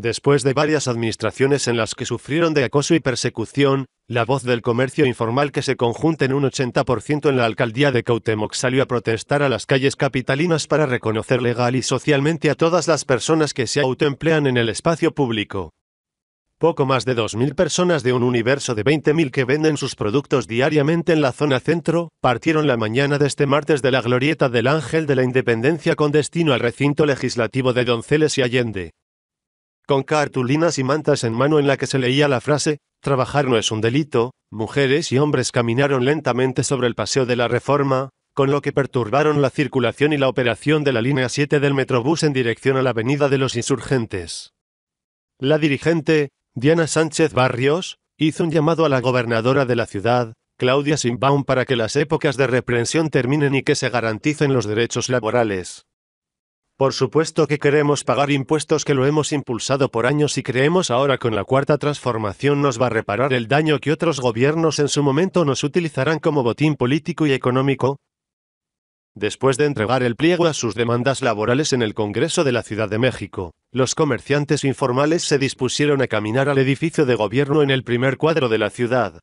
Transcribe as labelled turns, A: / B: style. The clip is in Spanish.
A: Después de varias administraciones en las que sufrieron de acoso y persecución, la voz del comercio informal que se conjunta en un 80% en la alcaldía de Cautemoc salió a protestar a las calles capitalinas para reconocer legal y socialmente a todas las personas que se autoemplean en el espacio público. Poco más de 2.000 personas de un universo de 20.000 que venden sus productos diariamente en la zona centro, partieron la mañana de este martes de la glorieta del Ángel de la Independencia con destino al recinto legislativo de Donceles y Allende con cartulinas y mantas en mano en la que se leía la frase, Trabajar no es un delito, mujeres y hombres caminaron lentamente sobre el Paseo de la Reforma, con lo que perturbaron la circulación y la operación de la línea 7 del Metrobús en dirección a la Avenida de los Insurgentes. La dirigente, Diana Sánchez Barrios, hizo un llamado a la gobernadora de la ciudad, Claudia Simbaum, para que las épocas de reprensión terminen y que se garanticen los derechos laborales. Por supuesto que queremos pagar impuestos que lo hemos impulsado por años y creemos ahora con la cuarta transformación nos va a reparar el daño que otros gobiernos en su momento nos utilizarán como botín político y económico. Después de entregar el pliego a sus demandas laborales en el Congreso de la Ciudad de México, los comerciantes informales se dispusieron a caminar al edificio de gobierno en el primer cuadro de la ciudad,